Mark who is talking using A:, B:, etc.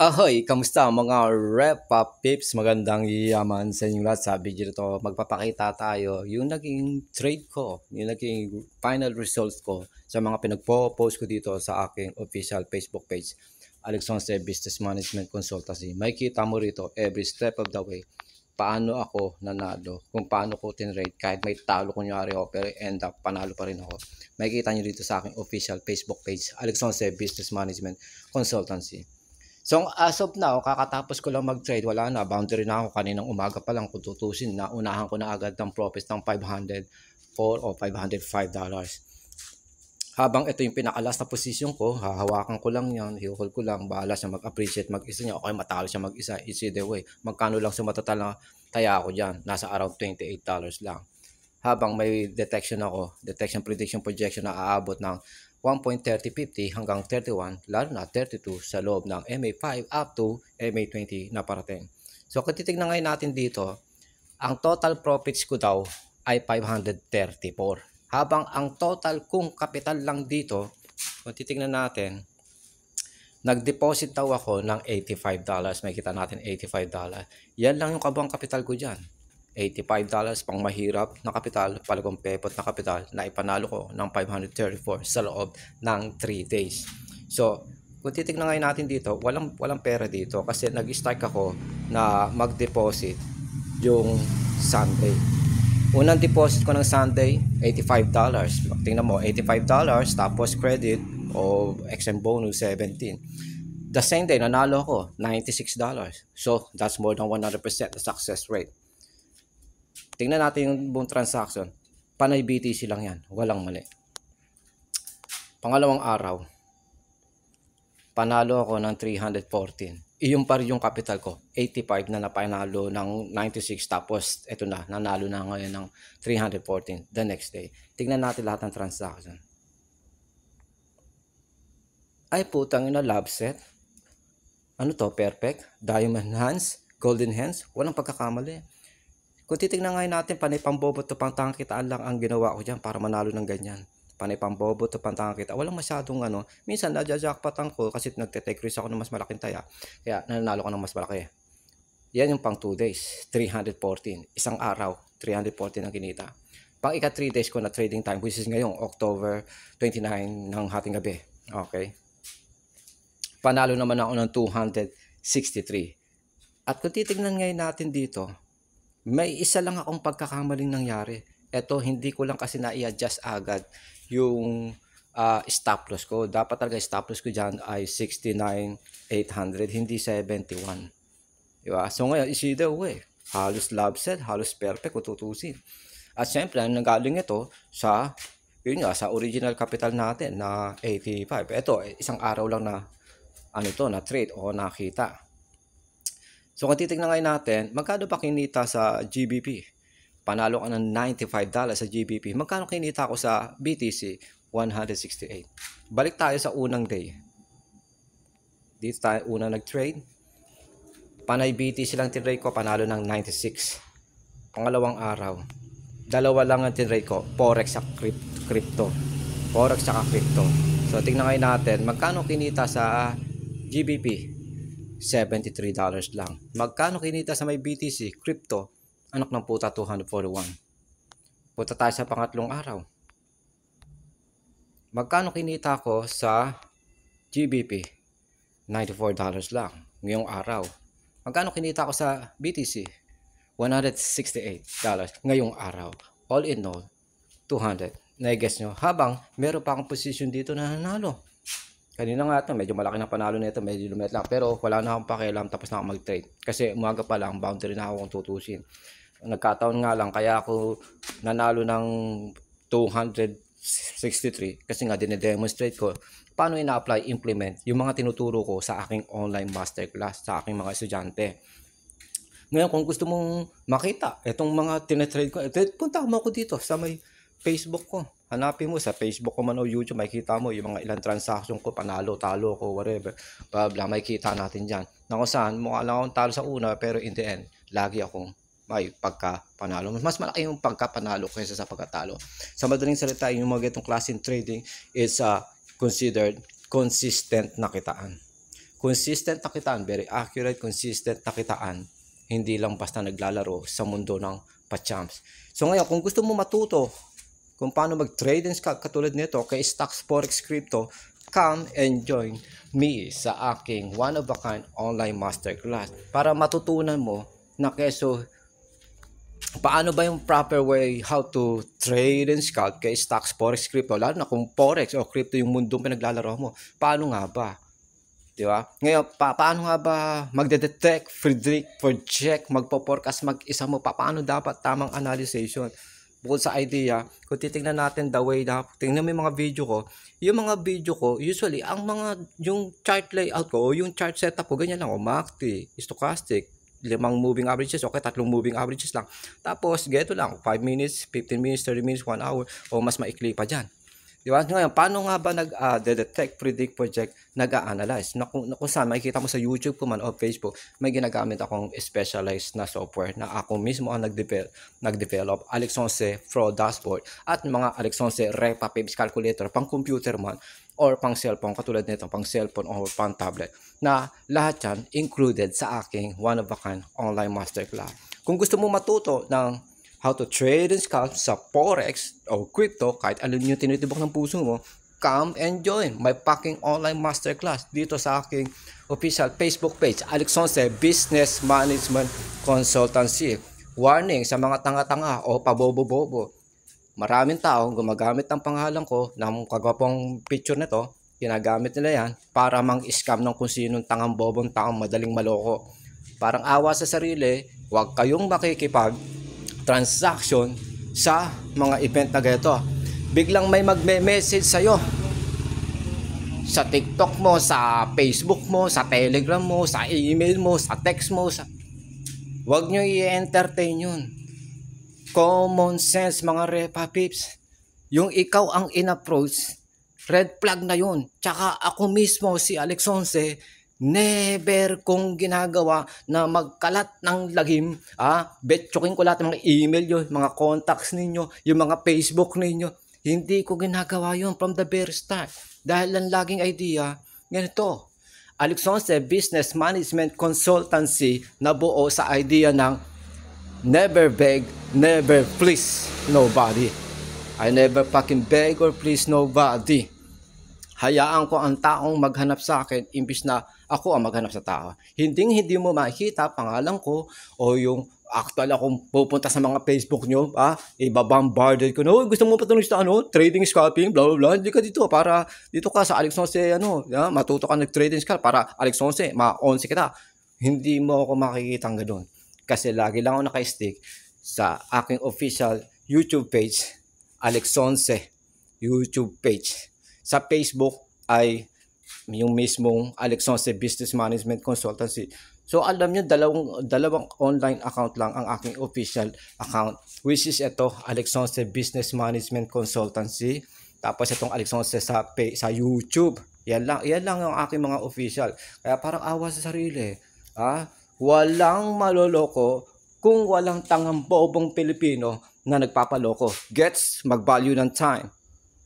A: Ahoy! Kamusta mga Repa ah, Pips? Magandang yaman sa inyong lahat. Sabi dito, magpapakita tayo yung naging trade ko, yung naging final results ko sa mga pinagpo-post ko dito sa aking official Facebook page, Alexonse Business Management Consultancy. May kita mo rito every step of the way paano ako nanalo, kung paano ko tinrate kahit may talo kunyari ako pero end up panalo pa rin ako. Makikita nyo dito sa aking official Facebook page, Alexonse Business Management Consultancy So as of now, kakatapos ko lang mag-trade, wala na, boundary na ako kaninang umaga pa lang kung tutusin, unahan ko na agad ng profits ng 504 o 505 dollars. Habang ito yung pinakalas na position ko, hahawakan ko lang yan, hihold ko lang, bahala siya mag-appreciate mag-isa niya, okay matalo siya mag-isa, it's either way. Magkano lang sumatata na taya ako dyan, nasa around 28 dollars lang. Habang may detection ako, detection prediction projection na aabot ng 1.3050 hanggang 31 lalo na 32 sa loob ng MA5 up to MA20 na parating. So kung titignan ngayon natin dito, ang total profits ko daw ay 534. Habang ang total kung kapital lang dito, kung titignan natin, nag-deposit daw ako ng $85. May kita natin $85. Yan lang yung kabang kapital ko dyan. $85 pang mahirap na kapital, palagong pepot na kapital na ipanalo ko ng 534 sa loob ng 3 days. So, kung titignan ngayon natin dito, walang, walang pera dito kasi nag-strike ako na mag-deposit yung Sunday. Unang deposit ko ng Sunday, $85. Tingnan mo, $85 tapos credit o exam bonus 17 the same day, nanalo ako, $96. So, that's more than 100% success rate. Tingnan natin yung buong transaction. Panay BTC lang yan. Walang mali. Pangalawang araw, panalo ako ng 314. Iyon pa rin yung capital ko. 85 na napanalo ng 96 tapos eto na, nanalo na ngayon ng 314 the next day. Tingnan natin lahat ng transaction. Ay putang ina love set. Ano to? Perfect? Diamond hands? Golden hands? Walang pagkakamali. Kung titignan ngayon natin, panay pambobo to pangtangkitaan lang ang ginawa ko dyan para manalo ng ganyan. Panay pambobo to pangtangkita. Walang masyadong ano. Minsan, nadya-jackpotan ko kasi nagte-take risk ako ng mas malaking taya. Kaya nanalo ko ng mas malaki. Yan yung pang 2 days, 314. Isang araw, 314 ang kinita. Pang ika 3 days ko na trading time, which is ngayong October 29 ng hating gabi. Okay? Panalo naman ako ng 263. At kung titignan ngayon natin dito, may isa lang akong pagkakamaling nangyari. Ito, hindi ko lang kasi na-adjust agad yung uh, stop loss ko. Dapat talaga stop loss ko dyan ay 69,800, hindi 71. Diba? So ngayon, is either way. Halos love set, halos perfect kung tutusin. At syempre, nanggaling ito sa, yun nga, sa original capital natin na 85. Ito, isang araw lang na, ano to, na trade o nakita. So kung titignan ngayon natin, magkano ba kinita sa GBP? Panalo ka ng $95 sa GBP. Magkano kinita ko sa BTC? 168. Balik tayo sa unang day. Dito tayo una nag-trade. Panay BTC lang tinray ko, panalo ng 96. Pangalawang araw, dalawa lang ang tinray ko, forex at crypto. Forex at crypto. So tingnan ngayon natin, magkano kinita sa GBP? $73 lang. Magkano kinita sa may BTC, crypto, anak ng puta 241. Punta tayo sa pangatlong araw. Magkano kinita ko sa GBP? $94 lang ngayong araw. Magkano kinita ko sa BTC? $168 ngayong araw. All in all, 200. Na-guess nyo, habang meron pa akong position dito na nanalo. Kanina nga ito, medyo malaki na panalo nito, medyo lumet lang. Pero wala na akong pakialam, tapos na akong mag-trade. Kasi umaga pa lang, boundary na ako kung tutusin. Nagkataon nga lang, kaya ako nanalo ng 263 kasi nga dinedemonstrate ko paano ina-apply, implement yung mga tinuturo ko sa aking online masterclass, sa aking mga estudyante. Ngayon, kung gusto mong makita itong mga tinetrade ko, eh, punta mo ako dito sa may Facebook ko Hanapin mo sa Facebook ko man o YouTube, makikita mo yung mga ilang transaction ko, panalo, talo ko, whatever. Blah, blah, makikita natin dyan. Na kung saan, mukha lang akong talo sa una, pero in the end, lagi akong may pagkapanalo. Mas malaki yung pagkapanalo kaysa sa pagkatalo. Sa madaling salita, yung mga ganitong klaseng trading is uh, considered consistent na kitaan. Consistent na kitaan, very accurate, consistent na kitaan. Hindi lang basta naglalaro sa mundo ng pachamps. So ngayon, kung gusto mo matuto kung paano mag-trade and scalp katulad nito kay Stocks Forex Crypto, come and join me sa aking one of a kind online masterclass para matutunan mo na keso paano ba yung proper way how to trade and scalp kay stocks, forex, crypto, lalo na kung forex o crypto yung mundo pinaglalaro mo. Paano nga ba? Di ba? Ngayon, pa paano nga ba magde-detect, predict, project, magpo-forecast mag-isa mo? Pa paano dapat tamang analysis? bukod sa idea, kung titingnan natin the way na, tingnan mo yung mga video ko, yung mga video ko, usually, ang mga, yung chart layout ko, yung chart setup ko, ganyan lang, o, MACD, stochastic, limang moving averages, okay, tatlong moving averages lang. Tapos, geto lang, 5 minutes, 15 minutes, 30 minutes, 1 hour, o mas maikli pa dyan. Di ba? Ngayon, paano nga ba nag-detect, ah, uh, predict, project, nag-analyze? Na kung, na kung saan, makikita mo sa YouTube ko man o Facebook, may ginagamit akong specialized na software na ako mismo ang nag-develop, nag-develop Alexonse Pro Dashboard at mga Alexonse Repa Pips Calculator, pang computer man or pang cellphone katulad nito pang cellphone or pang tablet na lahat yan included sa aking one of a kind online masterclass. Kung gusto mo matuto ng how to trade and scalp sa forex o crypto kahit alin yung tinitibok ng puso mo come and join my fucking online masterclass dito sa aking official Facebook page, Alex Sonse Business Management Consultancy. Warning sa mga tanga-tanga o pabobo Maraming tao gumagamit ng pangalan ko ng kagwapong picture nito. Ginagamit nila yan para mang-scam ng kung sinong tangang bobong taong madaling maloko. Parang awa sa sarili, huwag kayong makikipag transaction sa mga event na ganito. Biglang may magme-message sa iyo sa TikTok mo, sa Facebook mo, sa Telegram mo, sa email mo, sa text mo, sa Wag niyo i-entertain yun. Common sense mga repa peeps. Yung ikaw ang in-approach, red flag na yun. Tsaka ako mismo si Alex Onse, never kong ginagawa na magkalat ng lagim. Ah, betchokin ko lahat ng mga email nyo, mga contacts ninyo, yung mga Facebook ninyo. Hindi ko ginagawa yon from the very start. Dahil ang laging idea, ganito. Alexonse Business Management Consultancy na buo sa idea ng never beg, never please nobody. I never fucking beg or please nobody. Hayaan ko ang taong maghanap sa akin imbis na ako ang maghanap sa tao. Hinding hindi mo makikita pangalan ko o yung actual akong pupunta sa mga Facebook nyo, ah, ibabombarded ko, no, gusto mo patunod sa ano, trading, scalping, blah, blah, blah, hindi ka dito, para dito ka sa Alex Once, ano, ya, matuto ka ng trading scalp, para Alex Once, ma-once kita. Hindi mo ako makikita ng ganun. Kasi lagi lang ako naka-stick sa aking official YouTube page, Alex Once YouTube page. Sa Facebook ay yung mismong Alexonse Business Management Consultancy. So alam niyo dalawang dalawang online account lang ang aking official account which is ito Alexonse Business Management Consultancy tapos itong Alexonse sa pay, sa YouTube. Yan lang, yan lang ang aking mga official. Kaya parang awa sa sarili. Ha? Walang maloloko kung walang tangang bobong Pilipino na nagpapaloko. Gets? Mag-value ng time.